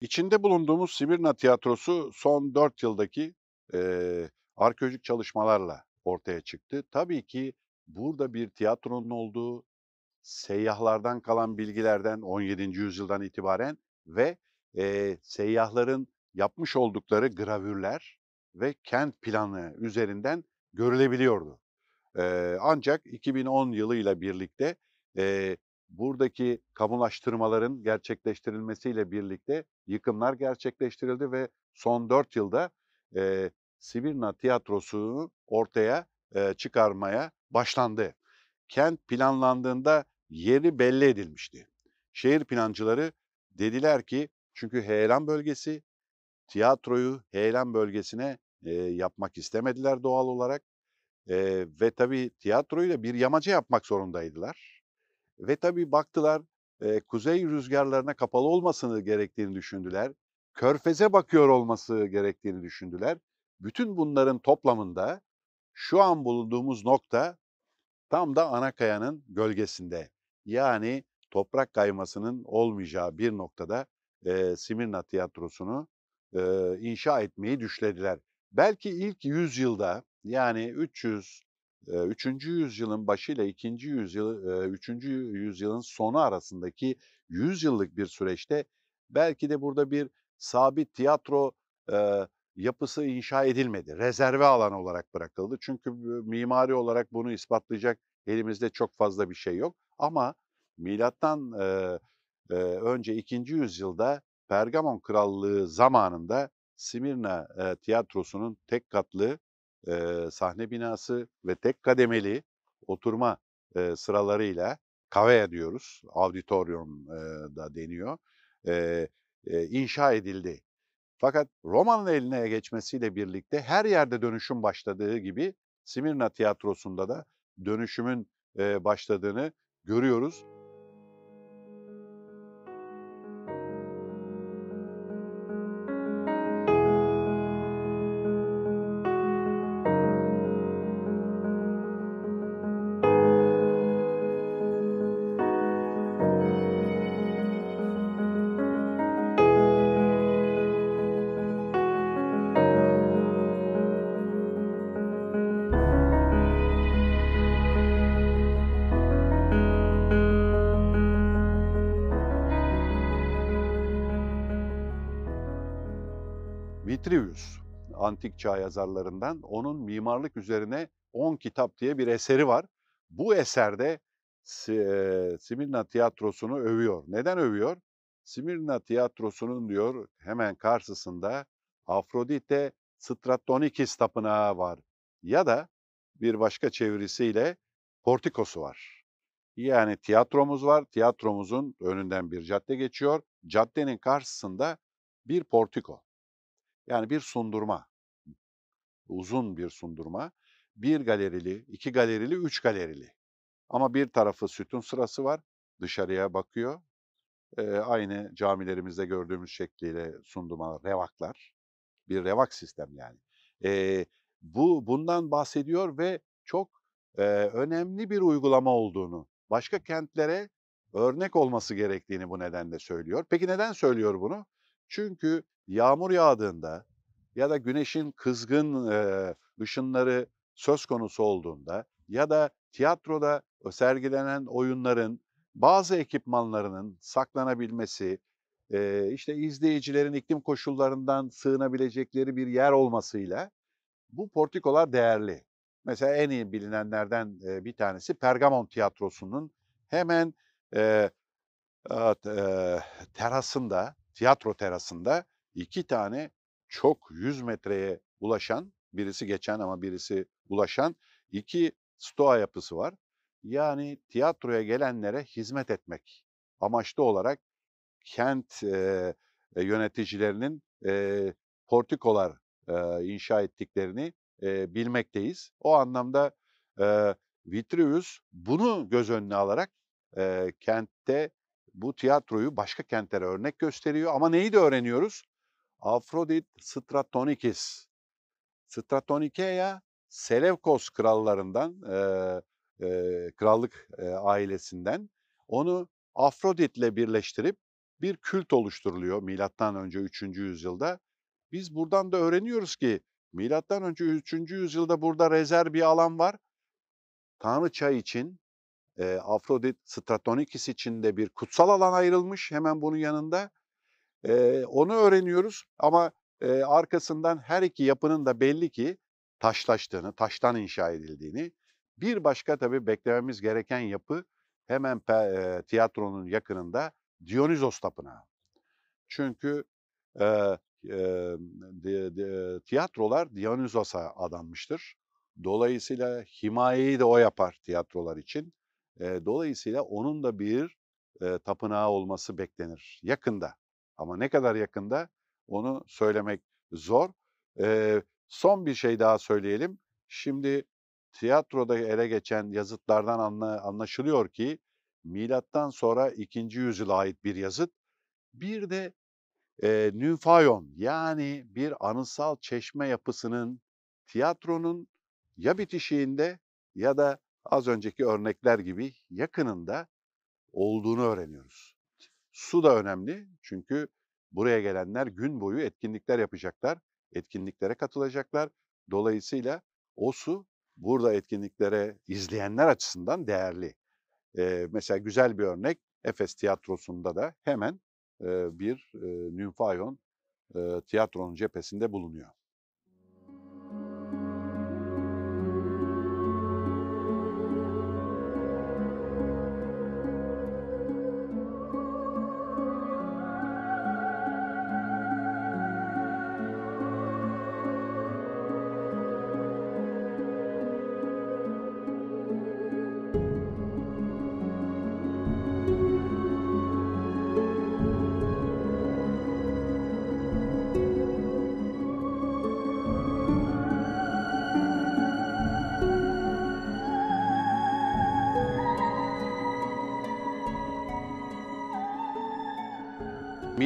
İçinde bulunduğumuz Sibirna Tiyatrosu son 4 yıldaki e, arkeolojik çalışmalarla ortaya çıktı. Tabii ki burada bir tiyatronun olduğu, seyyahlardan kalan bilgilerden 17. yüzyıldan itibaren ve e, seyyahların yapmış oldukları gravürler ve kent planı üzerinden görülebiliyordu. E, ancak 2010 yılıyla birlikte e, buradaki kamulaştırmaların gerçekleştirilmesiyle birlikte yıkımlar gerçekleştirildi ve son 4 yılda e, Sivirna Tiyatrosu'nu ortaya e, çıkarmaya başlandı. Kent planlandığında yeri belli edilmişti. Şehir plancıları dediler ki çünkü heyelan bölgesi tiyatroyu heyelan bölgesine e, yapmak istemediler doğal olarak. E, ve tabii tiyatroyu da bir yamaca yapmak zorundaydılar. Ve tabii baktılar e, kuzey rüzgarlarına kapalı olmasını gerektiğini düşündüler. Körfeze bakıyor olması gerektiğini düşündüler. Bütün bunların toplamında şu an bulunduğumuz nokta tam da Anakaya'nın gölgesinde. Yani toprak kaymasının olmayacağı bir noktada e, Simirna Tiyatrosu'nu e, inşa etmeyi düşlediler. Belki ilk yüzyılda yani 300 3. yüzyılın başı ile 2. yüzyıl 3. yüzyılın sonu arasındaki 100 yıllık bir süreçte belki de burada bir sabit tiyatro yapısı inşa edilmedi. Rezerve alanı olarak bırakıldı. Çünkü mimari olarak bunu ispatlayacak elimizde çok fazla bir şey yok. Ama milattan önce 2. yüzyılda Pergamon Krallığı zamanında Simirna tiyatrosunun tek katlı e, sahne binası ve tek kademeli oturma e, sıralarıyla kavea diyoruz. Auditorium e, da deniyor. E, e, inşa edildi. Fakat Roma'nın eline geçmesiyle birlikte her yerde dönüşüm başladığı gibi Simirna Tiyatrosu'nda da dönüşümün e, başladığını görüyoruz. Vitruvius, antik çağ yazarlarından. Onun mimarlık üzerine 10 kitap diye bir eseri var. Bu eserde e, Simirna Tiyatrosu'nu övüyor. Neden övüyor? Simirna Tiyatrosu'nun diyor hemen karşısında Afrodite Stratonikis Tapınağı var. Ya da bir başka çevirisiyle portikosu var. Yani tiyatromuz var. Tiyatromuzun önünden bir cadde geçiyor. Caddenin karşısında bir portiko. Yani bir sundurma, uzun bir sundurma. Bir galerili, iki galerili, üç galerili. Ama bir tarafı sütun sırası var, dışarıya bakıyor. Ee, aynı camilerimizde gördüğümüz şekliyle sunduma revaklar. Bir revak sistem yani. Ee, bu Bundan bahsediyor ve çok e, önemli bir uygulama olduğunu, başka kentlere örnek olması gerektiğini bu nedenle söylüyor. Peki neden söylüyor bunu? Çünkü yağmur yağdığında ya da güneşin kızgın e, ışınları söz konusu olduğunda ya da tiyatroda sergilenen oyunların bazı ekipmanlarının saklanabilmesi, e, işte izleyicilerin iklim koşullarından sığınabilecekleri bir yer olmasıyla bu portikolar değerli. Mesela en iyi bilinenlerden e, bir tanesi Pergamon Tiyatrosu'nun hemen e, e, terasında, tiyatro terasında iki tane çok 100 metreye ulaşan, birisi geçen ama birisi ulaşan iki stoa yapısı var. Yani tiyatroya gelenlere hizmet etmek amaçlı olarak kent e, yöneticilerinin e, portikolar e, inşa ettiklerini e, bilmekteyiz. O anlamda e, Vitruvius bunu göz önüne alarak e, kentte bu tiyatroyu başka kentlere örnek gösteriyor. Ama neyi de öğreniyoruz? Afrodit Stratonikis. Stratonikeia Selevkos krallarından, e, e, krallık e, ailesinden onu Afrodit'le birleştirip bir kült oluşturuluyor milattan önce 3. yüzyılda. Biz buradan da öğreniyoruz ki milattan önce 3. yüzyılda burada rezerv bir alan var. Tanrıça için e, Afrodit Stratonikis için de bir kutsal alan ayrılmış hemen bunun yanında e, onu öğreniyoruz ama e, arkasından her iki yapının da belli ki taşlaştığını, taştan inşa edildiğini. Bir başka tabii beklememiz gereken yapı hemen e, tiyatronun yakınında Dionizos Tapınağı. Çünkü e, e, de, de, tiyatrolar Dionizos'a adanmıştır. Dolayısıyla himayeyi de o yapar tiyatrolar için. E, dolayısıyla onun da bir e, tapınağı olması beklenir yakında. Ama ne kadar yakında onu söylemek zor. Ee, son bir şey daha söyleyelim. Şimdi tiyatroda ele geçen yazıtlardan anla, anlaşılıyor ki milattan sonra ikinci yüzyıla ait bir yazıt. Bir de e, nymfayon yani bir anısal çeşme yapısının tiyatronun ya bitişiğinde ya da az önceki örnekler gibi yakınında olduğunu öğreniyoruz. Su da önemli çünkü buraya gelenler gün boyu etkinlikler yapacaklar, etkinliklere katılacaklar. Dolayısıyla o su burada etkinliklere izleyenler açısından değerli. Ee, mesela güzel bir örnek Efes Tiyatrosu'nda da hemen e, bir e, Nymphaion e, tiyatronun cephesinde bulunuyor.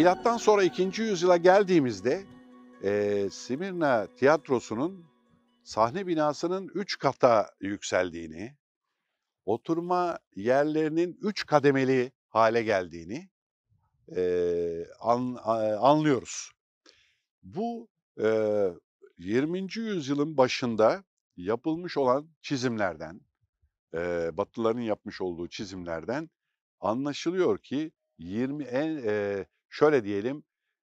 Milattan sonra 2. yüzyıla geldiğimizde e, Simirna Tiyatrosu'nun sahne binasının 3 kata yükseldiğini, oturma yerlerinin 3 kademeli hale geldiğini e, an, a, anlıyoruz. Bu e, 20. yüzyılın başında yapılmış olan çizimlerden, e, Batılıların yapmış olduğu çizimlerden anlaşılıyor ki 20 en, e, şöyle diyelim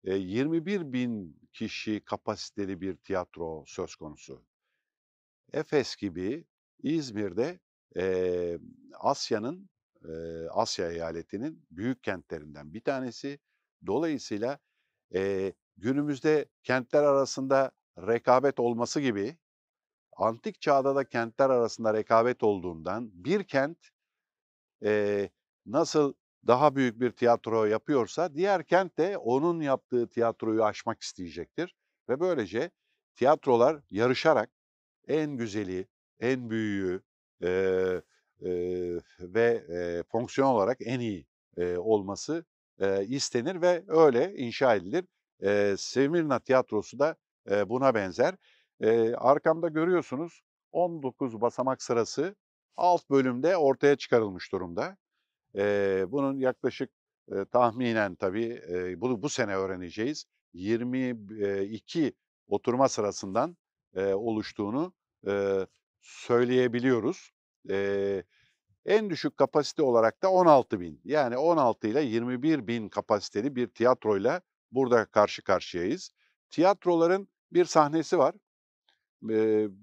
21 bin kişi kapasiteli bir tiyatro söz konusu. Efes gibi İzmir'de e, Asya'nın Asya eyaletinin büyük kentlerinden bir tanesi. Dolayısıyla günümüzde kentler arasında rekabet olması gibi antik çağda da kentler arasında rekabet olduğundan bir kent e, nasıl daha büyük bir tiyatro yapıyorsa diğer kent de onun yaptığı tiyatroyu aşmak isteyecektir. Ve böylece tiyatrolar yarışarak en güzeli, en büyüğü e, e, ve e, fonksiyon olarak en iyi e, olması e, istenir ve öyle inşa edilir. E, Semirna Tiyatrosu da e, buna benzer. E, arkamda görüyorsunuz 19 basamak sırası alt bölümde ortaya çıkarılmış durumda. E, bunun yaklaşık e, tahminen tabii e, bunu bu sene öğreneceğiz. 22 oturma sırasından e, oluştuğunu e, söyleyebiliyoruz. E, en düşük kapasite olarak da 16 bin. Yani 16 ile 21 bin kapasiteli bir tiyatroyla burada karşı karşıyayız. Tiyatroların bir sahnesi var. E,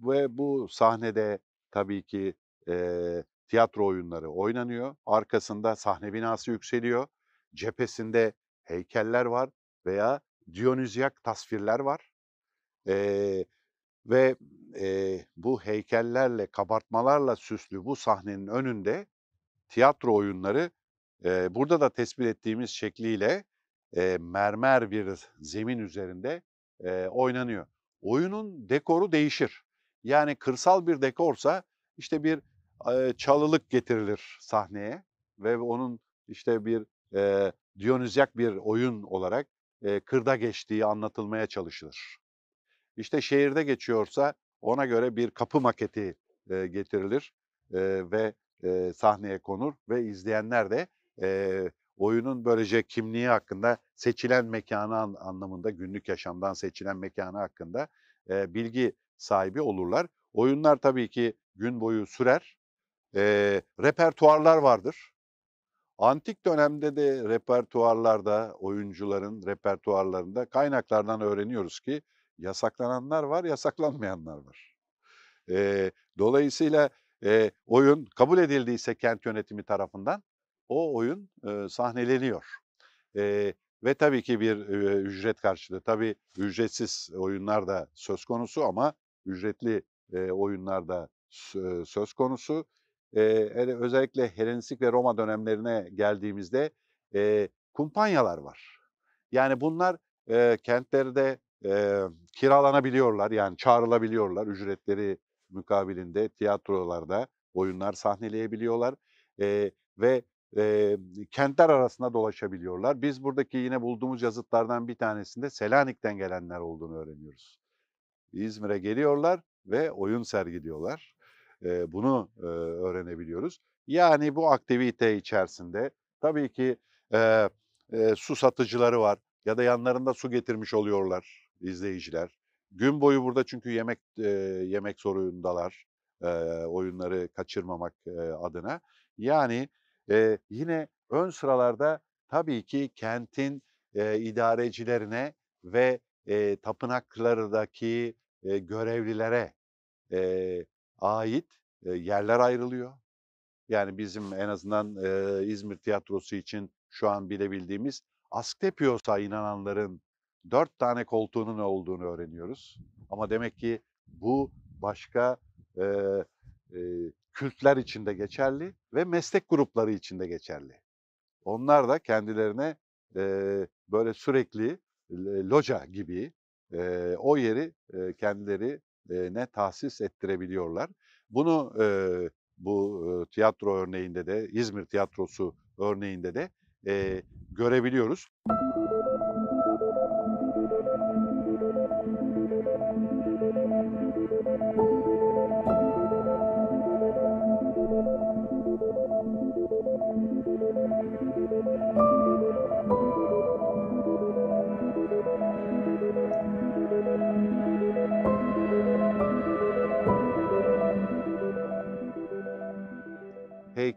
ve bu sahnede tabii ki e, tiyatro oyunları oynanıyor. Arkasında sahne binası yükseliyor. Cephesinde heykeller var veya Dionizyak tasvirler var. Ee, ve e, bu heykellerle, kabartmalarla süslü bu sahnenin önünde tiyatro oyunları e, burada da tespit ettiğimiz şekliyle e, mermer bir zemin üzerinde e, oynanıyor. Oyunun dekoru değişir. Yani kırsal bir dekorsa işte bir çalılık getirilir sahneye ve onun işte bir e, Dionizyak bir oyun olarak e, kırda geçtiği anlatılmaya çalışılır. İşte şehirde geçiyorsa ona göre bir kapı maketi e, getirilir e, ve e, sahneye konur ve izleyenler de e, oyunun böylece kimliği hakkında seçilen mekanı an, anlamında günlük yaşamdan seçilen mekanı hakkında e, bilgi sahibi olurlar. Oyunlar tabii ki gün boyu sürer e, repertuarlar vardır. Antik dönemde de repertuarlarda, oyuncuların repertuarlarında kaynaklardan öğreniyoruz ki yasaklananlar var, yasaklanmayanlar var. E, dolayısıyla e, oyun kabul edildiyse kent yönetimi tarafından o oyun e, sahneleniyor. E, ve tabii ki bir e, ücret karşılığı. Tabii ücretsiz oyunlar da söz konusu ama ücretli e, oyunlar da söz konusu e, özellikle Helenistik ve Roma dönemlerine geldiğimizde e, kumpanyalar var. Yani bunlar e, kentlerde e, kiralanabiliyorlar yani çağrılabiliyorlar ücretleri mukabilinde tiyatrolarda oyunlar sahneleyebiliyorlar e, ve e, kentler arasında dolaşabiliyorlar. Biz buradaki yine bulduğumuz yazıtlardan bir tanesinde Selanik'ten gelenler olduğunu öğreniyoruz. İzmir'e geliyorlar ve oyun sergiliyorlar. E, bunu e, öğrenebiliyoruz. Yani bu aktivite içerisinde tabii ki e, e, su satıcıları var ya da yanlarında su getirmiş oluyorlar izleyiciler. Gün boyu burada çünkü yemek e, yemek zorundalar e, oyunları kaçırmamak e, adına. Yani e, yine ön sıralarda tabii ki kentin e, idarecilerine ve e, tapınaklardaki e, görevlilere e, ait yerler ayrılıyor. Yani bizim en azından İzmir tiyatrosu için şu an bilebildiğimiz Asklepios'a inananların dört tane koltuğunun olduğunu öğreniyoruz. Ama demek ki bu başka e, e, kültler içinde geçerli ve meslek grupları içinde geçerli. Onlar da kendilerine e, böyle sürekli e, loca gibi e, o yeri e, kendileri ne tahsis ettirebiliyorlar. Bunu e, bu tiyatro örneğinde de İzmir tiyatrosu örneğinde de e, görebiliyoruz. Müzik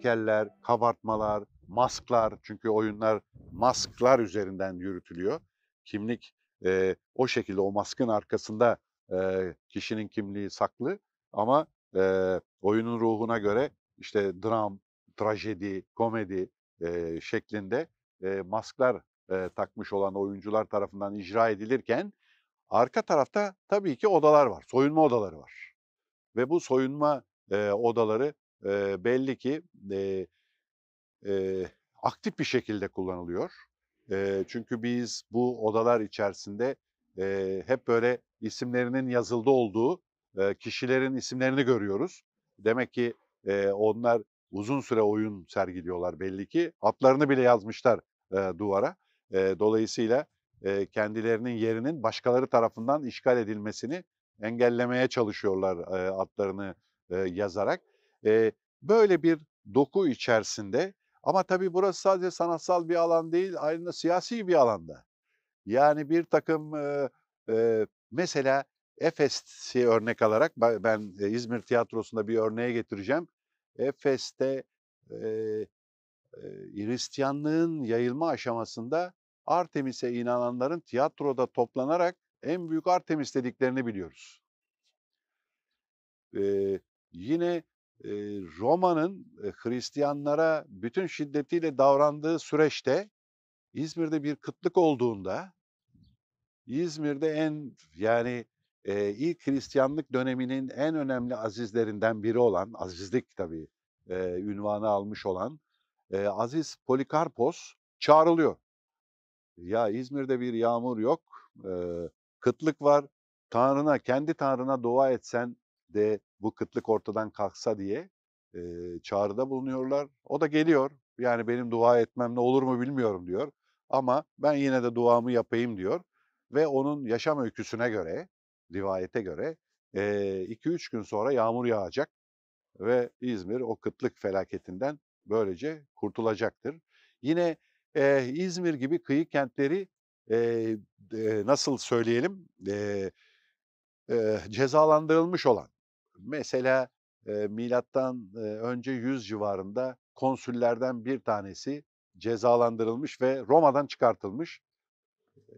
heykeller, kabartmalar, masklar çünkü oyunlar masklar üzerinden yürütülüyor. Kimlik e, o şekilde o maskın arkasında e, kişinin kimliği saklı ama e, oyunun ruhuna göre işte dram, trajedi, komedi e, şeklinde e, masklar e, takmış olan oyuncular tarafından icra edilirken arka tarafta tabii ki odalar var, soyunma odaları var. Ve bu soyunma e, odaları e, belli ki e, e, aktif bir şekilde kullanılıyor. E, çünkü biz bu odalar içerisinde e, hep böyle isimlerinin yazıldığı olduğu e, kişilerin isimlerini görüyoruz. Demek ki e, onlar uzun süre oyun sergiliyorlar belli ki. Adlarını bile yazmışlar e, duvara. E, dolayısıyla e, kendilerinin yerinin başkaları tarafından işgal edilmesini engellemeye çalışıyorlar e, adlarını e, yazarak. E, böyle bir doku içerisinde ama tabii burası sadece sanatsal bir alan değil, aynı siyasi bir alanda. Yani bir takım e, e, mesela Efes'i örnek alarak ben İzmir Tiyatrosu'nda bir örneğe getireceğim. Efes'te e, e, Hristiyanlığın yayılma aşamasında Artemis'e inananların tiyatroda toplanarak en büyük Artemis dediklerini biliyoruz. E, yine Roma'nın Hristiyanlara bütün şiddetiyle davrandığı süreçte İzmir'de bir kıtlık olduğunda İzmir'de en yani e, ilk Hristiyanlık döneminin en önemli azizlerinden biri olan, azizlik tabii e, ünvanı almış olan e, Aziz Polikarpos çağrılıyor. Ya İzmir'de bir yağmur yok, e, kıtlık var, Tanrına, kendi Tanrına dua etsen de bu kıtlık ortadan kalksa diye e, çağrıda bulunuyorlar. O da geliyor. Yani benim dua etmem ne olur mu bilmiyorum diyor. Ama ben yine de duamı yapayım diyor. Ve onun yaşam öyküsüne göre, rivayete göre 2-3 gün sonra yağmur yağacak ve İzmir o kıtlık felaketinden böylece kurtulacaktır. Yine e, İzmir gibi kıyı kentleri e, e, nasıl söyleyelim e, e, cezalandırılmış olan mesela e, milattan e, önce 100 civarında konsüllerden bir tanesi cezalandırılmış ve Roma'dan çıkartılmış.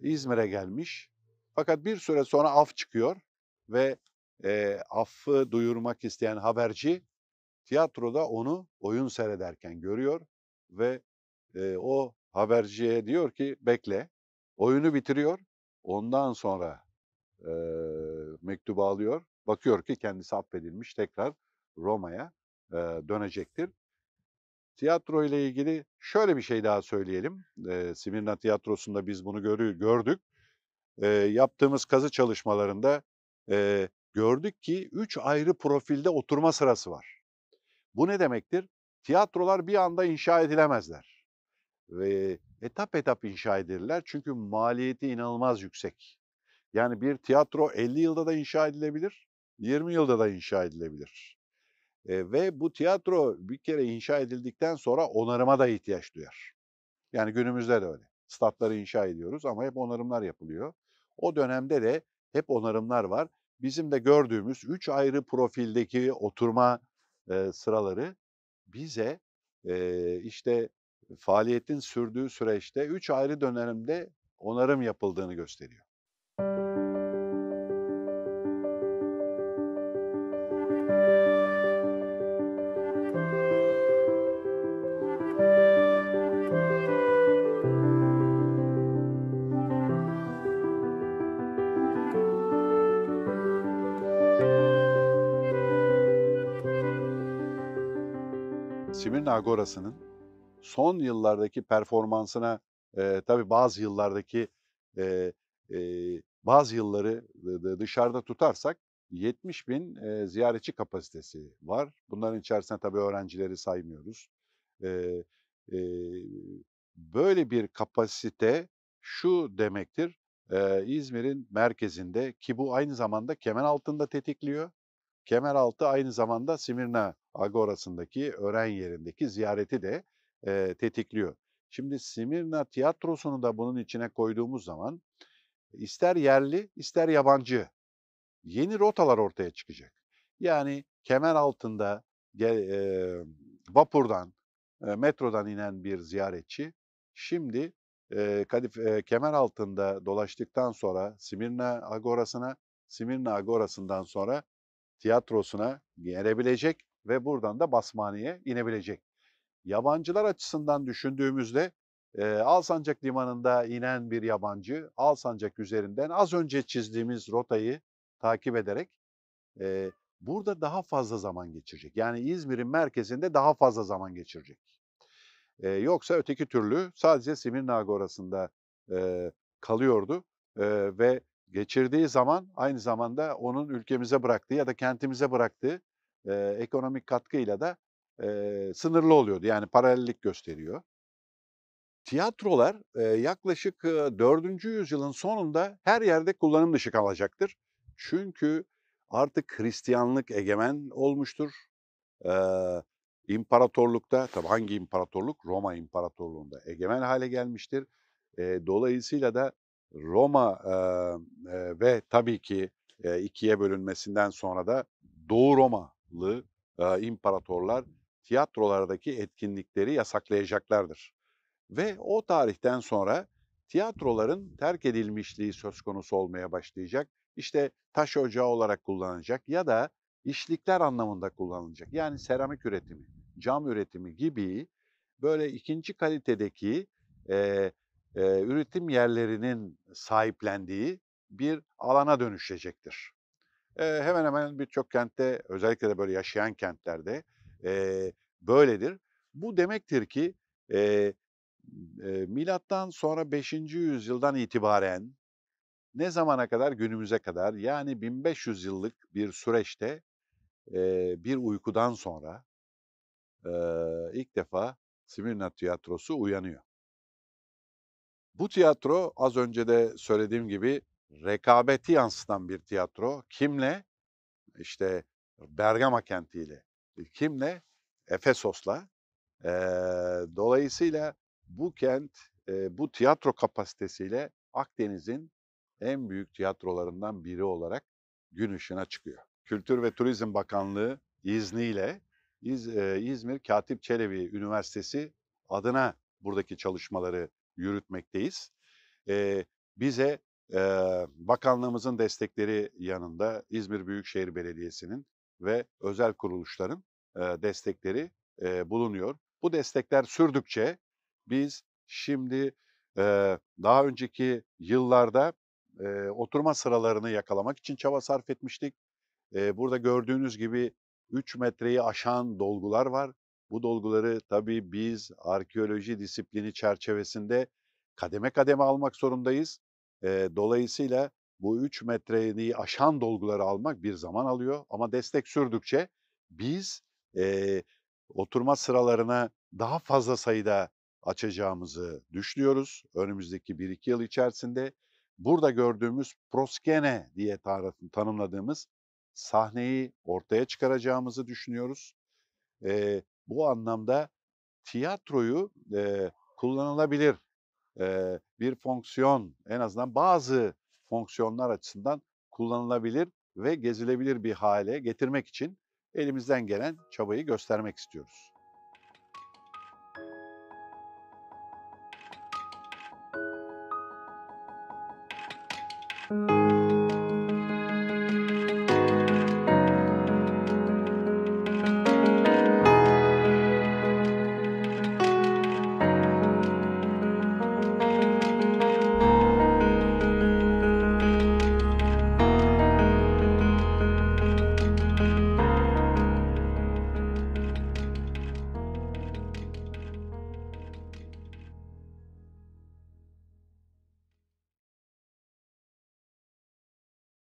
İzmir'e gelmiş. Fakat bir süre sonra af çıkıyor ve e, affı duyurmak isteyen haberci tiyatroda onu oyun seyrederken görüyor ve e, o haberciye diyor ki bekle. Oyunu bitiriyor. Ondan sonra e, mektubu alıyor bakıyor ki kendisi affedilmiş tekrar Roma'ya e, dönecektir. Tiyatro ile ilgili şöyle bir şey daha söyleyelim. E, Simirna Tiyatrosu'nda biz bunu görü gördük. E, yaptığımız kazı çalışmalarında e, gördük ki üç ayrı profilde oturma sırası var. Bu ne demektir? Tiyatrolar bir anda inşa edilemezler. Ve etap etap inşa edilirler çünkü maliyeti inanılmaz yüksek. Yani bir tiyatro 50 yılda da inşa edilebilir 20 yılda da inşa edilebilir. E, ve bu tiyatro bir kere inşa edildikten sonra onarıma da ihtiyaç duyar. Yani günümüzde de öyle. Statları inşa ediyoruz ama hep onarımlar yapılıyor. O dönemde de hep onarımlar var. Bizim de gördüğümüz üç ayrı profildeki oturma e, sıraları bize e, işte faaliyetin sürdüğü süreçte üç ayrı dönemde onarım yapıldığını gösteriyor. Edirne Agorası'nın son yıllardaki performansına e, tabii bazı yıllardaki e, e, bazı yılları dışarıda tutarsak 70 bin e, ziyaretçi kapasitesi var. Bunların içerisinde tabii öğrencileri saymıyoruz. E, e, böyle bir kapasite şu demektir. E, İzmir'in merkezinde ki bu aynı zamanda kemen altında tetikliyor. Kemeraltı aynı zamanda Simirna Agorası'ndaki öğren yerindeki ziyareti de e, tetikliyor. Şimdi Simirna tiyatrosunu da bunun içine koyduğumuz zaman ister yerli ister yabancı yeni rotalar ortaya çıkacak. Yani kemer altında e, vapurdan, e, metrodan inen bir ziyaretçi şimdi e, Kadif e, kemer altında dolaştıktan sonra Simirna Agorası'na, Simirna Agorası'ndan sonra tiyatrosuna gelebilecek ve buradan da basmaneye inebilecek. Yabancılar açısından düşündüğümüzde e, Alsancak limanında inen bir yabancı Alsancak üzerinden az önce çizdiğimiz rotayı takip ederek e, burada daha fazla zaman geçirecek. Yani İzmir'in merkezinde daha fazla zaman geçirecek. E, yoksa öteki türlü sadece Simirna Agorası'nda e, kalıyordu e, ve geçirdiği zaman aynı zamanda onun ülkemize bıraktığı ya da kentimize bıraktığı e, ekonomik katkıyla da e, sınırlı oluyordu. Yani paralellik gösteriyor. Tiyatrolar e, yaklaşık e, 4. yüzyılın sonunda her yerde kullanım dışı kalacaktır. Çünkü artık Hristiyanlık egemen olmuştur. E, imparatorlukta, tabi hangi imparatorluk? Roma İmparatorluğu'nda egemen hale gelmiştir. E, dolayısıyla da Roma e, e, ve tabii ki e, ikiye bölünmesinden sonra da Doğu Romalı e, imparatorlar tiyatrolardaki etkinlikleri yasaklayacaklardır. Ve o tarihten sonra tiyatroların terk edilmişliği söz konusu olmaya başlayacak. İşte taş ocağı olarak kullanılacak ya da işlikler anlamında kullanılacak. Yani seramik üretimi, cam üretimi gibi böyle ikinci kalitedeki e, e, üretim yerlerinin sahiplendiği bir alana dönüşecektir. E, hemen hemen birçok kentte, özellikle de böyle yaşayan kentlerde e, böyledir. Bu demektir ki e, e, milattan sonra 5. yüzyıldan itibaren ne zamana kadar günümüze kadar yani 1500 yıllık bir süreçte e, bir uykudan sonra e, ilk defa Simirna Tiyatrosu uyanıyor. Bu tiyatro az önce de söylediğim gibi rekabeti yansıtan bir tiyatro. Kimle? İşte Bergama kentiyle. E, kimle? Efesos'la. Ee, dolayısıyla bu kent, e, bu tiyatro kapasitesiyle Akdeniz'in en büyük tiyatrolarından biri olarak gün ışığına çıkıyor. Kültür ve Turizm Bakanlığı izniyle İz, e, İzmir Katip Çelebi Üniversitesi adına buradaki çalışmaları yürütmekteyiz. E, bize e, bakanlığımızın destekleri yanında İzmir Büyükşehir Belediyesi'nin ve özel kuruluşların e, destekleri e, bulunuyor. Bu destekler sürdükçe biz şimdi e, daha önceki yıllarda e, oturma sıralarını yakalamak için çaba sarf etmiştik. E, burada gördüğünüz gibi 3 metreyi aşan dolgular var. Bu dolguları tabii biz arkeoloji disiplini çerçevesinde kademe kademe almak zorundayız. dolayısıyla bu 3 metreyi aşan dolguları almak bir zaman alıyor ama destek sürdükçe biz e, oturma sıralarına daha fazla sayıda açacağımızı düşünüyoruz önümüzdeki 1-2 yıl içerisinde. Burada gördüğümüz proskene diye tanımladığımız sahneyi ortaya çıkaracağımızı düşünüyoruz. E, bu anlamda tiyatroyu e, kullanılabilir e, bir fonksiyon, en azından bazı fonksiyonlar açısından kullanılabilir ve gezilebilir bir hale getirmek için elimizden gelen çabayı göstermek istiyoruz. Müzik